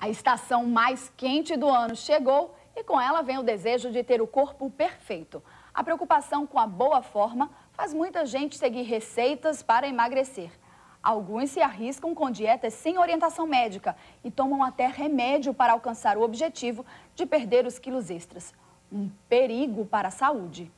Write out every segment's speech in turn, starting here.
A estação mais quente do ano chegou e com ela vem o desejo de ter o corpo perfeito. A preocupação com a boa forma faz muita gente seguir receitas para emagrecer. Alguns se arriscam com dietas sem orientação médica e tomam até remédio para alcançar o objetivo de perder os quilos extras. Um perigo para a saúde.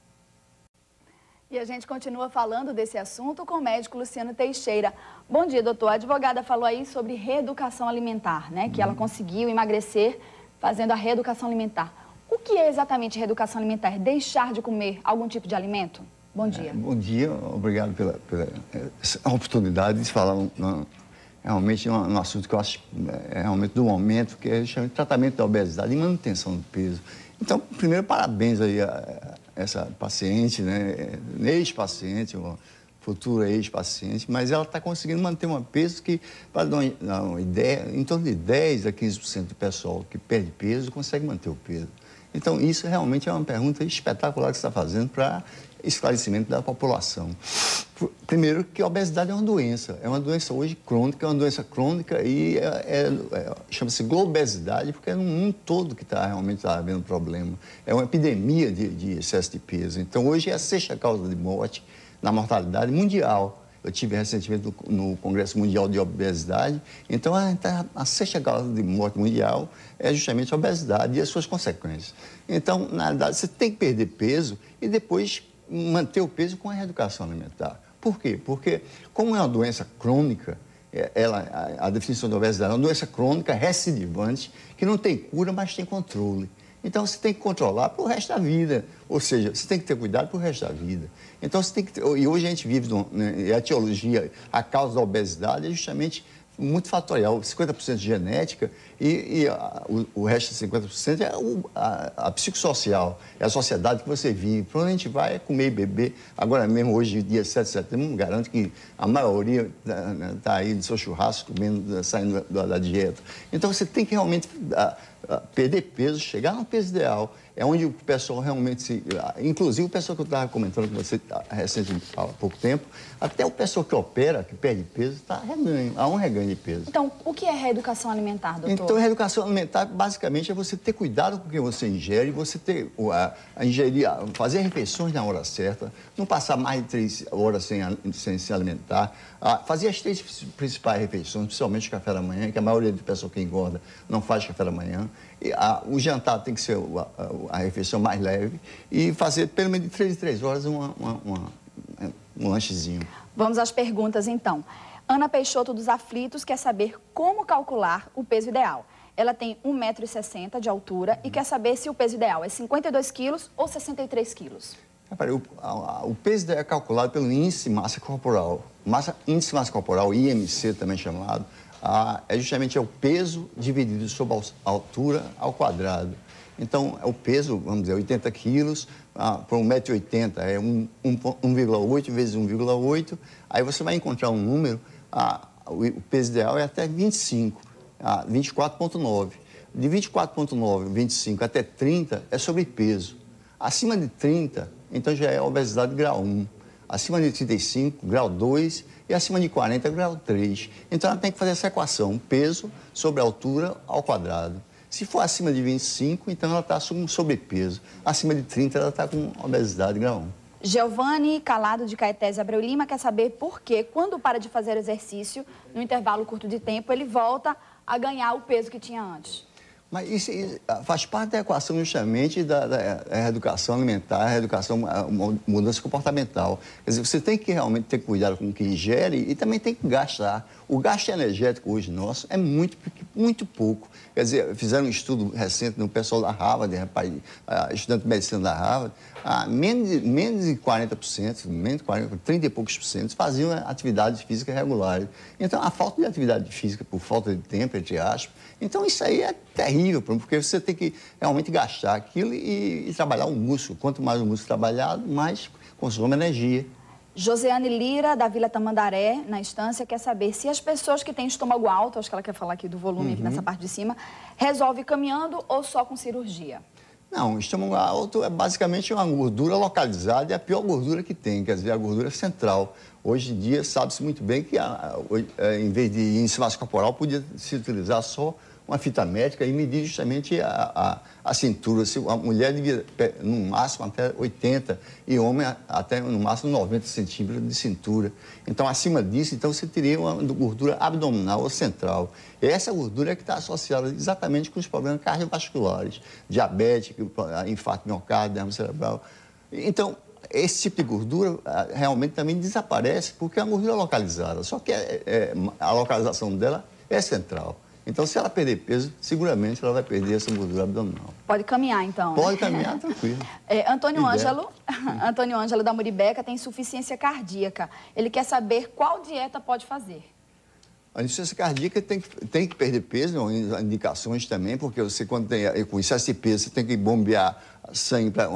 E a gente continua falando desse assunto com o médico Luciano Teixeira. Bom dia, doutor. A advogada falou aí sobre reeducação alimentar, né? Que ela conseguiu emagrecer fazendo a reeducação alimentar. O que é exatamente reeducação alimentar? É deixar de comer algum tipo de alimento? Bom é, dia. É, bom dia, obrigado pela, pela eh, oportunidade de falar realmente um, um, assunto que eu acho eh, é, realmente do momento, que é justamente tratamento da obesidade e manutenção do peso. Então, primeiro, parabéns aí a essa paciente, né? É, ex-paciente, futura ex-paciente, mas ela está conseguindo manter um peso que, para dar uma ideia, em torno de 10% a 15% do pessoal que perde peso consegue manter o peso. Então, isso realmente é uma pergunta espetacular que você está fazendo para esclarecimento da população. Primeiro, que a obesidade é uma doença. É uma doença hoje crônica, é uma doença crônica e é, é, é chama-se globesidade, porque é no mundo todo que está realmente tá havendo problema. É uma epidemia de, de, excesso de peso. Então, hoje é a sexta causa de morte na mortalidade mundial. Eu tive recentemente no, no Congresso Mundial de Obesidade. Então, a, tá, a sexta causa de morte mundial é justamente a obesidade e as suas consequências. Então, na verdade, você tem que perder peso e depois manter o peso com a reeducação alimentar. Por quê? Porque, como é uma doença crônica, é, ela, a, a definição da obesidade é uma doença crônica recidivante que não tem cura, mas tem controle. Então você tem que controlar para o resto da vida. Ou seja, você tem que ter cuidado para o resto da vida. Então você tem que ter, E hoje a gente vive. Num, né, a etiologia, a causa da obesidade é justamente muito fatorial. 50% de genética e, e a, o, o resto de 50% é o, a, a, psicossocial, é a sociedade que você vive. Para onde a gente vai é comer e beber. Agora mesmo, hoje, dia 7 de setembro, garanto que a maioria está né, tá aí do seu churrasco, comendo, saindo da, da, dieta. Então, você tem que realmente perder peso, chegar no peso ideal, é onde o pessoal realmente se. Ah, inclusive, o pessoal que eu estava comentando com você tá, recentemente, há pouco tempo, até o pessoal que opera, que perde peso, está reganho, é há um reganho de peso. Então, o que é reeducação alimentar, doutor? Então, reeducação alimentar, basicamente, é você ter cuidado com o que você ingere, você ter, a, a ingerir, a fazer refeições na hora certa, não passar mais de três horas sem, sem se alimentar, fazer as três principais refeições, principalmente o café da manhã, que a maioria do pessoal que engorda não faz café da manhã. A, o jantar tem que ser a, a, refeição mais leve e fazer pelo menos de 3 em 3 horas uma, uma, uma, um lanchezinho. Vamos às perguntas então. Ana Peixoto dos Aflitos quer saber como calcular o peso ideal. Ela tem 1,60m de altura e hum. quer saber se o peso ideal é 52 quilos ou 63 quilos. Rapaz, o, o peso é calculado pelo índice massa corporal. Massa, índice massa corporal, IMC também é chamado, ah, é justamente é o peso dividido sobre a altura ao quadrado. Então, é o peso, vamos dizer, 80 quilos ah, para 1,80m é 1,8 vezes 1,8. Aí você vai encontrar um número, ah, o peso ideal é até 25, ah, 24,9. De 24,9, 25 até 30 é sobre peso. Acima de 30, então já é obesidade grau 1 acima de 35, grau 2 e acima de 40, grau 3. Então ela tem que fazer essa equação, peso sobre altura ao quadrado. Se for acima de 25, então ela está com sobrepeso. Acima de 30, ela está com obesidade grau 1. Giovanni Calado de Caetés Abreu Lima quer saber por que, quando para de fazer exercício, no intervalo curto de tempo, ele volta a ganhar o peso que tinha antes. Mas isso, isso ah, faz parte da equação justamente da, da, da educação alimentar, a educação, ah, mudança comportamental. Quer dizer, você tem que realmente ter cuidado com o que ingere e também tem que gastar. O gasto energético hoje nosso é muito, muito pouco. Quer dizer, fizeram um estudo recente no pessoal da Harvard, rapaz, ah, estudante de medicina da Harvard, menos, de, menos de 40%, menos de 40, 30 e poucos por cento faziam atividade física regular. Então, a falta de atividade física por falta de tempo, entre aspas, então isso aí é terrível terrível, porque você tem que realmente gastar aquilo e, e trabalhar o músculo. Quanto mais o músculo trabalhado, mais consome energia. Josiane Lira, da Vila Tamandaré, na instância, quer saber se as pessoas que têm estômago alto, acho que ela quer falar aqui do volume uhum. aqui nessa parte de cima, resolve caminhando ou só com cirurgia? Não, estômago alto é basicamente uma gordura localizada, é a pior gordura que tem, quer dizer, a gordura central. Hoje em dia sabe-se muito bem que, a, a, a, é, em vez de insulácio corporal, podia se utilizar só uma fita métrica e medir justamente a, a, a cintura. Se a mulher devia, no máximo, até 80 e homem até, no máximo, 90 centímetros de cintura. Então, acima disso, então, você teria uma gordura abdominal ou central. E essa gordura é que está associada exatamente com os problemas cardiovasculares, diabetes, ah, infarto miocárdio, derrame cerebral. Então, esse tipo de gordura ah, realmente também desaparece porque é uma gordura localizada. Só que é, é, a localização dela é central. Então, se ela perder peso, seguramente ela vai perder essa gordura abdominal. Pode caminhar, então. Né? Pode caminhar, tranquilo. É, Antônio Ideia. Ângelo, Antônio Ângelo da Muribeca tem insuficiência cardíaca. Ele quer saber qual dieta pode fazer. A insuficiência cardíaca tem que, tem que perder peso, é indicações também, porque você, quando tem com excesso de peso, você tem que bombear sangue para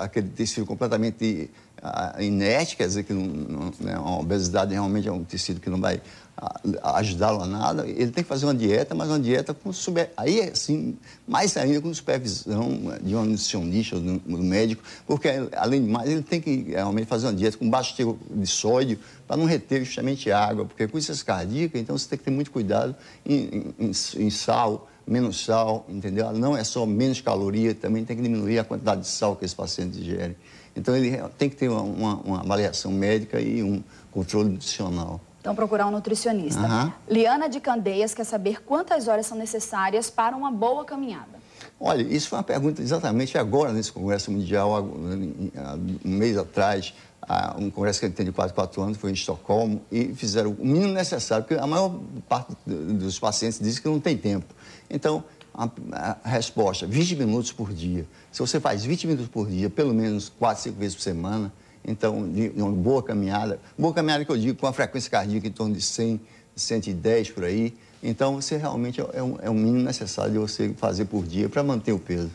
aquele tecido completamente ah, inerte, quer dizer que não, não, né, a obesidade realmente é um tecido que não vai ah, ajudá-lo a nada. Ele tem que fazer uma dieta, mas uma dieta com super, aí assim, mais ainda com supervisão eh, de um nutricionista ou de um médico, porque além de mais ele tem que realmente fazer uma dieta com baixo teor de sódio para não reter justamente água, porque com essas cardíaca, então você tem que ter muito cuidado em, em, em sal menos sal, entendeu? Não é só menos caloria, também tem que diminuir a quantidade de sal que esse paciente digere. Então, ele tem que ter uma, uma, uma avaliação médica e um controle nutricional. Então, procurar um nutricionista. Uhum. Liana de Candeias quer saber quantas horas são necessárias para uma boa caminhada. Olha, isso foi uma pergunta exatamente agora nesse Congresso Mundial, um mês atrás, um congresso que ele tem de quase quatro anos, foi em Estocolmo, e fizeram o mínimo necessário, porque a maior parte dos pacientes diz que não tem tempo. Então, a, resposta, 20 minutos por dia. Se você faz 20 minutos por dia, pelo menos quatro, cinco vezes por semana, então, de uma boa caminhada, boa caminhada que eu digo, com a frequência cardíaca em torno de 100 110 por aí. Então, você realmente é, é um, é um mínimo necessário de você fazer por dia para manter o peso.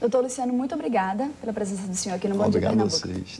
Doutor Luciano, muito obrigada pela presença do senhor aqui no Bom Obrigado Dia Pernambuco. a vocês.